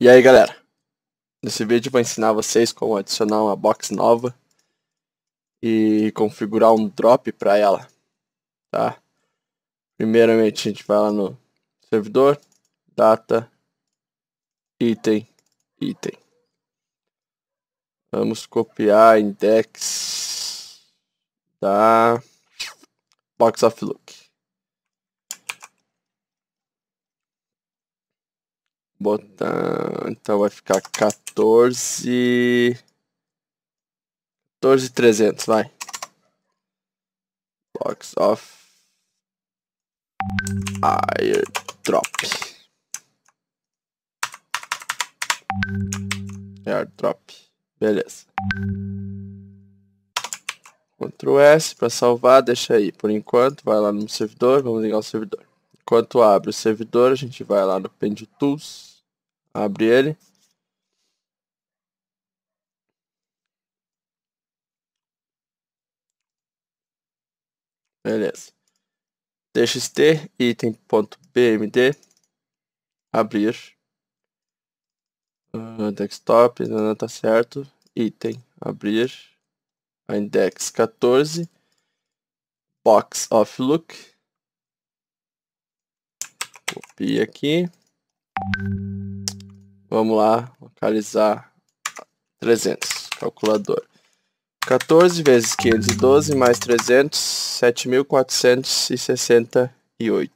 E aí galera, nesse vídeo vou ensinar vocês como adicionar uma box nova e configurar um drop para ela, tá? Primeiramente a gente vai lá no servidor, data, item, item. Vamos copiar index da box of loop. botar. Então vai ficar 14. 14,300, vai. Box of Airdrop. Airdrop. Beleza. Ctrl S para salvar, deixa aí por enquanto, vai lá no servidor, vamos ligar o servidor. Enquanto abre o servidor, a gente vai lá no Pend Tools, abre ele. Beleza. TXT, bmd abrir. Uh, desktop, não tá certo. Item, abrir. A index 14. Box of look. Copia aqui. Vamos lá, localizar 300, calculador. 14 vezes 512 mais 300, 7.468.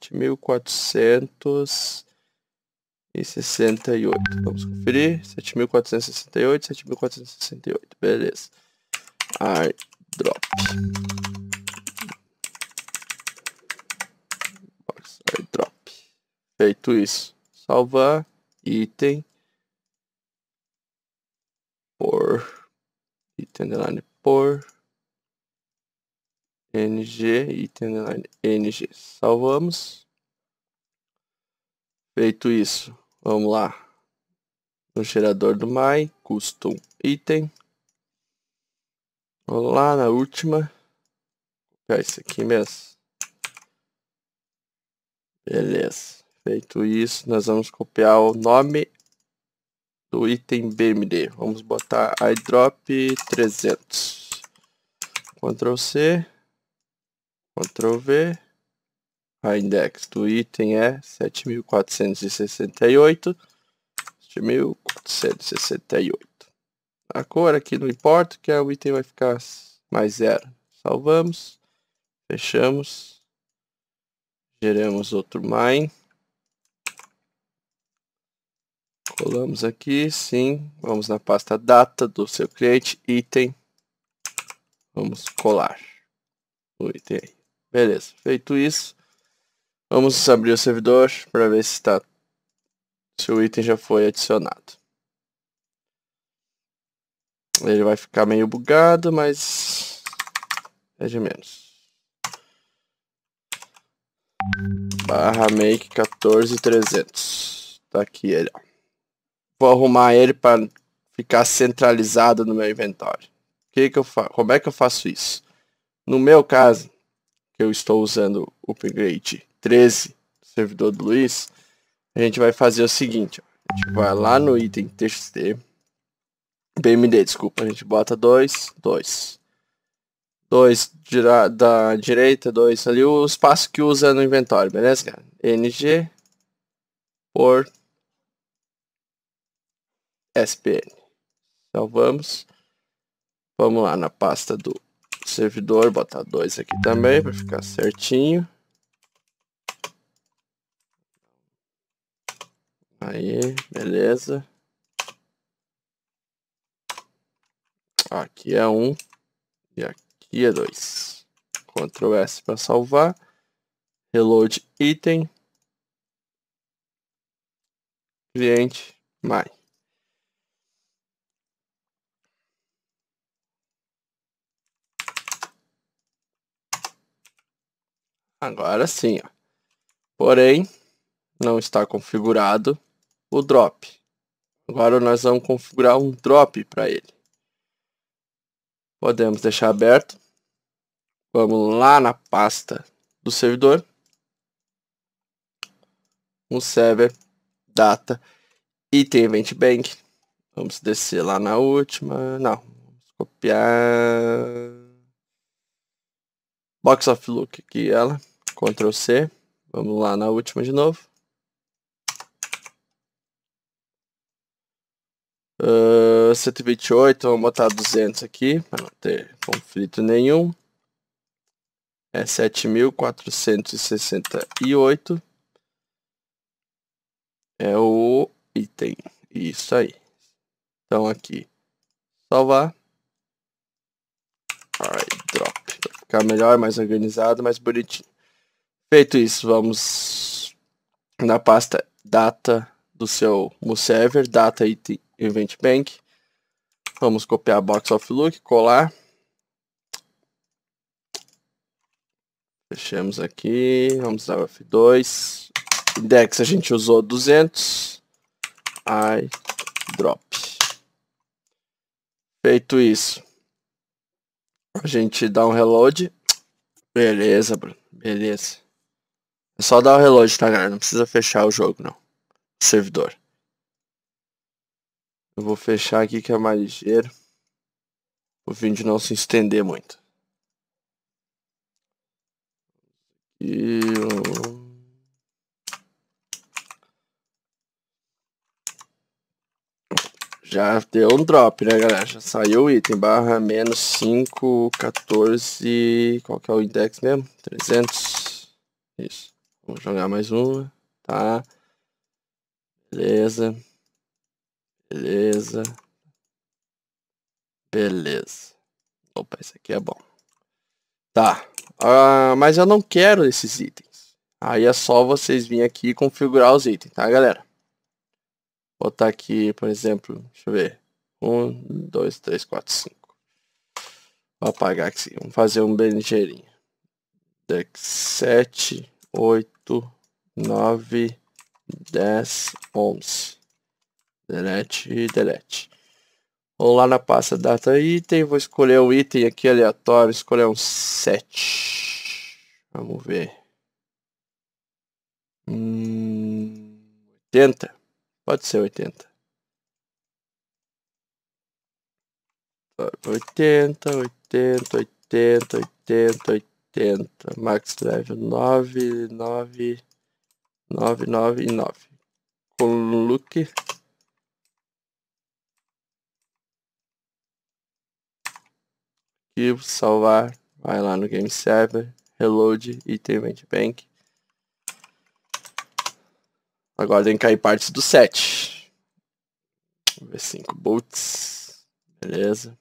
7.468. Vamos conferir. 7.468, 7.468. Beleza. drop. Box drop. Feito isso. Salvar item por item line por ng item line ng salvamos feito isso vamos lá no gerador do my custom item vamos lá na última copiar isso aqui mesmo beleza Feito isso, nós vamos copiar o nome do item BMD. Vamos botar iDrop 300. Ctrl C, Ctrl V. A index do item é 7468. 7468. A cor aqui não importa, que é o item vai ficar mais zero. Salvamos, fechamos, geramos outro mine. Colamos aqui, sim. Vamos na pasta data do seu cliente, item. Vamos colar o item aí. Beleza, feito isso, vamos abrir o servidor para ver se, está, se o item já foi adicionado. Ele vai ficar meio bugado, mas é de menos. Barra make 14300. Tá aqui ele, ó vou arrumar ele para ficar centralizado no meu inventário. Que que eu como é que eu faço isso? No meu caso, que eu estou usando o upgrade 13, servidor do Luiz, a gente vai fazer o seguinte, ó. a gente vai lá no item txt, BMD, desculpa, a gente bota 2, 2. 2 da direita, 2 ali, o espaço que usa no inventório, beleza, cara? ng por SPN. Salvamos. Então, vamos lá na pasta do servidor, botar dois aqui também para ficar certinho. Aí, beleza. Aqui é um e aqui é dois. Ctrl S para salvar. Reload item. Cliente, mais. Agora sim, ó. Porém, não está configurado o drop. Agora nós vamos configurar um drop para ele. Podemos deixar aberto. Vamos lá na pasta do servidor. Um server, data, item event bank. Vamos descer lá na última. Não, vamos copiar. Box of Look aqui, ela. Ctrl C. Vamos lá na última de novo. Uh, ah, 128, vamos botar 200 aqui, para não ter conflito nenhum. É 7.468. É o item. Isso aí. Então aqui, salvar. Alright, drop ficar melhor, mais organizado, mais bonitinho. Feito isso, vamos na pasta data do seu server, data item event bank. Vamos copiar a box of look, colar. Fechamos aqui, vamos dar o F2. Index a gente usou 200. I drop. Feito isso, a gente dá um reload. Beleza, Beleza. É só dar o reload, tá, galera? Não precisa fechar o jogo, não. servidor. Eu vou fechar aqui que é mais ligeiro. O vídeo não se estender muito. E... Já deu um drop, né, galera? Já saiu o item. Barra menos 5, 14... Qual que é o index mesmo? 300. Isso. Vamos jogar mais uma. Tá. Beleza. Beleza. Beleza. Opa, isso aqui é bom. Tá. Uh, mas eu não quero esses itens. Aí é só vocês virem aqui e configurar os itens, tá, galera? botar aqui, por exemplo, deixa eu ver. 1, 2, 3, 4, 5. Vou apagar aqui. Vamos fazer um bem ligeirinho. 7, 8, 9, 10, 11. Delete, e delete. Vou lá na pasta data item, vou escolher o um item aqui aleatório, escolher um 7. Vamos ver. Hum, 80. Pode ser 80. 80, 80, 80, 80, 80. Max level 9, 9, 9, 9 e 9. Com look. Arquivo, salvar. Vai lá no Game Server. Reload, item Bank. Agora tem que cair partes do 7. V5 Boots. Beleza.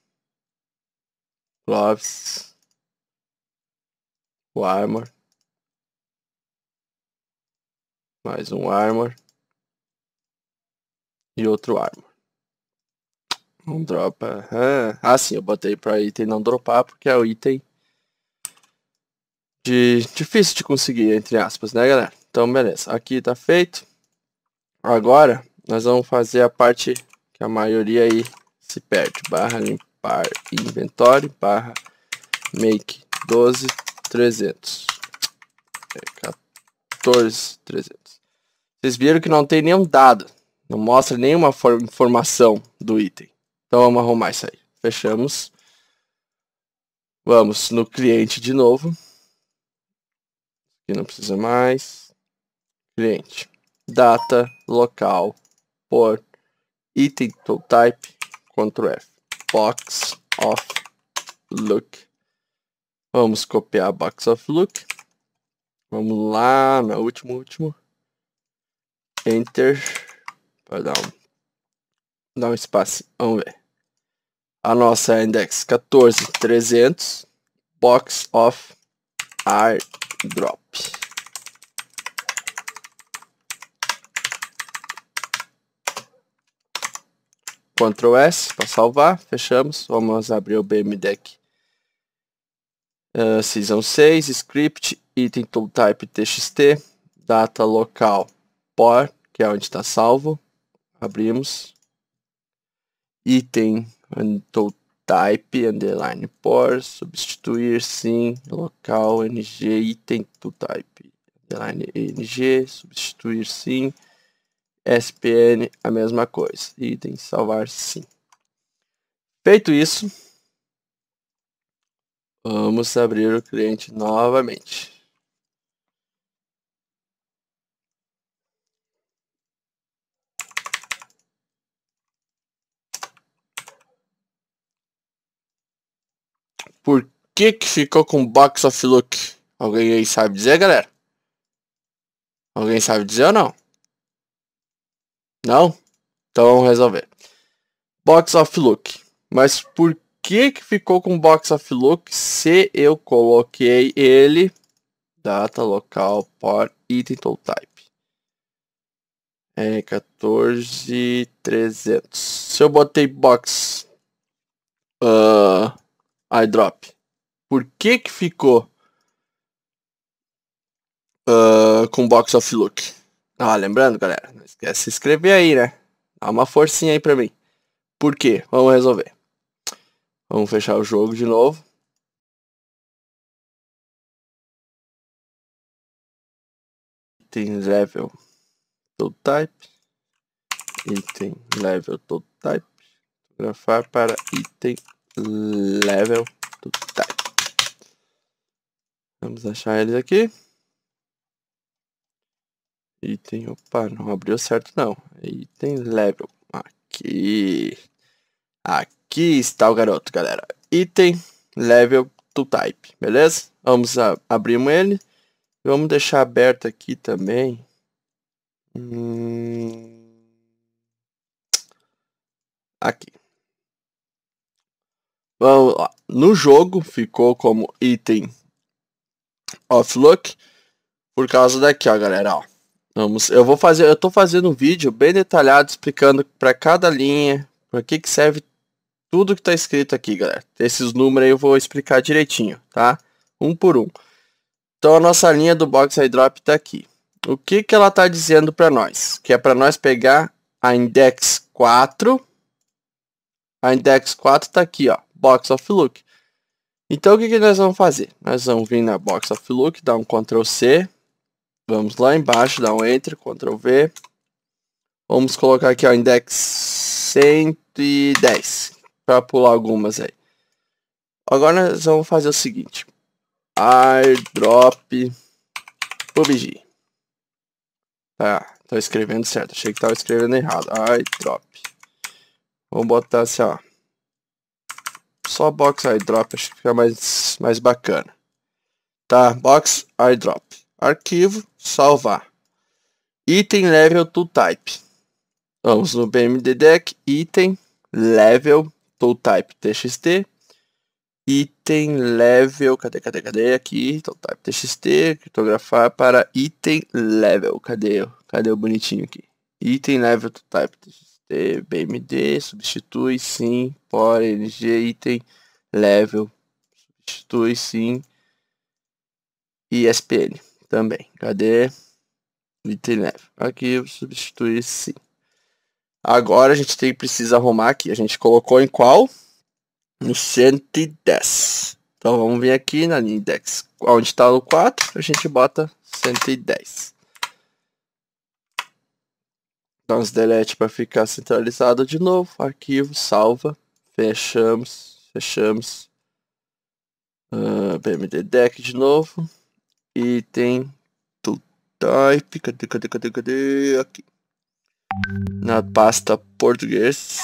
Gloves. O Armor. Mais um Armor. E outro Armor. Não dropa. Ah, ah sim, eu botei para item não dropar, porque é o item de difícil de conseguir, entre aspas, né, galera? Então, beleza. Aqui tá feito. Agora nós vamos fazer a parte que a maioria aí se perde. Barra limpar inventório, barra make 12 300. 14 300. Vocês viram que não tem nenhum dado, não mostra nenhuma informação do item. Então vamos arrumar isso aí. Fechamos. Vamos no cliente de novo. Aqui não precisa mais. Cliente data, local, por item to type, Ctrl F, box of look. Vamos copiar box of look. Vamos lá no último, último. Enter. Para dar um, dar um espaço. Vamos ver. A nossa index 14300. Box of airdrop. drop. Ctrl S para salvar, fechamos, vamos abrir o BMDeck. Uh, ah, season 6, script, item type txt, data local por, que é onde está salvo, abrimos, item type, underline por, substituir sim, local ng, item type, underline ng, substituir sim, SPN a mesma coisa. Item salvar sim. Feito isso, vamos abrir o cliente novamente. Por que que ficou com Box of Look? Alguém aí sabe dizer, galera? Alguém sabe dizer ou não? Não? Então vamos resolver. Box of Look. Mas por que, que ficou com Box of Look se eu coloquei ele? Data, local, por item, total type. É 14,300. Se eu botei box uh, ah, iDrop, por que que ficou uh, com box of look? Ó, lembrando, galera, não esquece de se inscrever aí, né? Dá uma forcinha aí pra mim. Por quê? Vamos resolver. Vamos fechar o jogo de novo. Item level todo type. Item level todo type. Grafar para item level todo type. Vamos achar eles aqui. Item, opa, não abriu certo não. Item level, aqui. Aqui está o garoto, galera. Item level to type, beleza? Vamos abrir ele. Vamos deixar aberto aqui também. Hum... Aqui. Vamos lá. No jogo ficou como item of look. Por causa daqui, ó, galera, ó. Vamos, eu vou fazer, eu tô fazendo um vídeo bem detalhado explicando para cada linha, para que que serve tudo que tá escrito aqui, galera. Esses números aí eu vou explicar direitinho, tá? Um por um. Então a nossa linha do box drop tá aqui. O que que ela tá dizendo para nós? Que é para nós pegar a index 4. A index 4 tá aqui, ó, box of look. Então o que que nós vamos fazer? Nós vamos vir na box of look, dar um ctrl C, Vamos lá embaixo, dá um Enter, Ctrl V. Vamos colocar aqui, ó, index 110, para pular algumas aí. Agora nós vamos fazer o seguinte. Airdrop PUBG. Tá, tô escrevendo certo. Achei que tava escrevendo errado. Airdrop. Vamos botar assim, ó. Só box airdrop, acho que fica mais, mais bacana. Tá, box airdrop arquivo, salvar. Item level to type. Vamos no BMD deck, item level to type txt. Item level, cadê, cadê, cadê aqui? Então type txt, criptografar para item level. Cadê, cadê o bonitinho aqui? Item level to type txt, BMD, substitui sim por ng item level, substitui sim ISPN também. Cadê? Litenev. Aqui eu substituir sim. Agora a gente tem, que precisa arrumar aqui. A gente colocou em qual? No 110. Então vamos vir aqui na linha index. Onde está no 4, a gente bota 110. Dá uns delete para ficar centralizado de novo. Arquivo, salva. Fechamos, fechamos. Uh, ah, BMD deck de novo. E tem type, cadê, cadê, cadê, cadê, aqui. Na pasta português.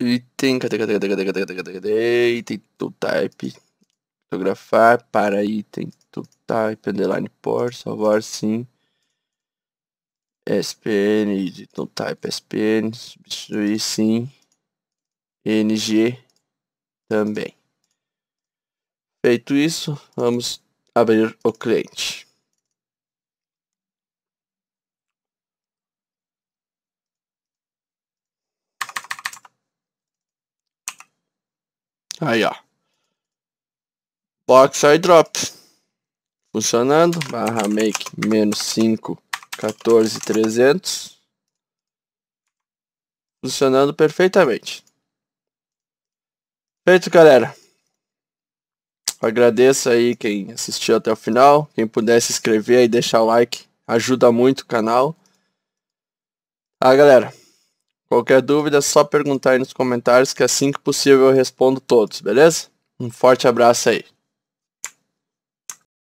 Item, cadê, cadê, cadê, cadê, cadê, cadê, cadê, item to type. Fotografar para item to type, underline por, salvar sim. SPN, item type, SPN, substituir sim. NG também. Feito isso, vamos abrir o cliente. Aí, ó. Box drop Funcionando. Barra make menos 5, 14, 300. Funcionando perfeitamente. Feito, galera. Agradeço aí quem assistiu até o final. Quem puder se inscrever e deixar o like, ajuda muito o canal. Ah, galera, qualquer dúvida é só perguntar aí nos comentários que assim que possível eu respondo todos, beleza? Um forte abraço aí.